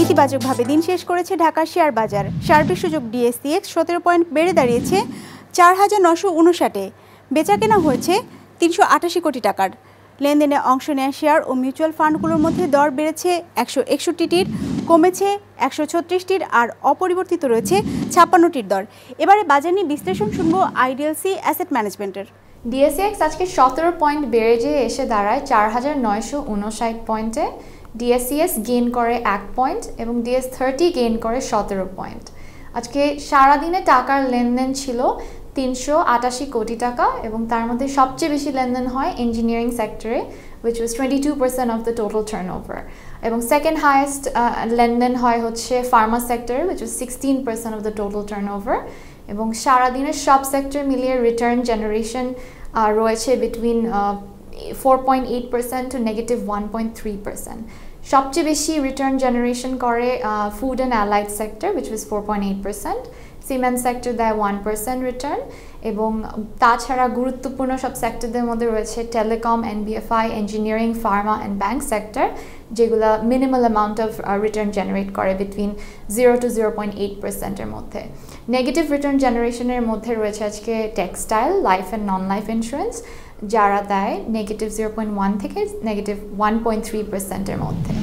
ইতিবাচকভাবে দিন শেষ করেছে ঢাকার শেয়ার বাজার সার্বিক সুযোগ ডিএসসিএক্স সতেরো পয়েন্ট বেড়ে দাঁড়িয়েছে চার হাজার নশো উনষাটে বেচা কেনা হয়েছে তিনশো আটাশি কোটি টাকার লেনদেনে অংশ নেওয়া শেয়ার ও মিউচুয়াল ফান্ডগুলোর মধ্যে দর বেড়েছে একশো একষট্টিটির কমেছে একশো ছত্রিশটির আর অপরিবর্তিত রয়েছে ছাপ্পান্নটির দর এবারে বাজার নিয়ে বিশ্লেষণ শুনবো আইডিএলসি অ্যাসেট ম্যানেজমেন্টের ডিএসএক্স আজকে সতেরো পয়েন্ট বেড়ে যেয়ে এসে দাঁড়ায় চার হাজার নয়শো উনষাট পয়েন্টে ডিএসসিএস গেইন করে এক পয়েন্ট এবং ডিএস থার্টি গেইন করে সতেরো পয়েন্ট আজকে সারাদিনে টাকার লেনদেন ছিল তিনশো আটাশি কোটি টাকা এবং তার মধ্যে সবচেয়ে বেশি লেনদেন হয় ইঞ্জিনিয়ারিং সেক্টরে which which was 22% of the total turnover এবং সেকেন্ড হায়েস্ট uh, লেনদেন হয় হচ্ছে ফার্মা সেক্টরে which was sixteen percent of the total over এবং সারাদিনের সব সেক্টর মিলিয়ে রিটার্ন জেনারেশন uh, রয়েছে বিটুইন 4.8% to negative 1.3%. সবচেয়ে বেশি রিটার্ন জেনারেশন করে food and allied sector which was four point eight percent cement sector দেয় ওয়ান পার্সেন্ট রিটার্ন এবং তাছাড়া গুরুত্বপূর্ণ সব সেক্টরদের মধ্যে রয়েছে telecom NBFI engineering pharma and bank sector যেগুলো minimal amount of return generate করে between zero to zero point eight পার্সেন্টের মধ্যে নেগেটিভ রিটার্ন জেনারেশনের মধ্যে রয়েছে আজকে textile life and non life insurance যারা দেয় নেগেটিভ জিরো পয়েন্ট ওয়ান থেকে নেগেটিভ ওয়ান পয়েন্ট থ্রি পার্সেন্টের মধ্যে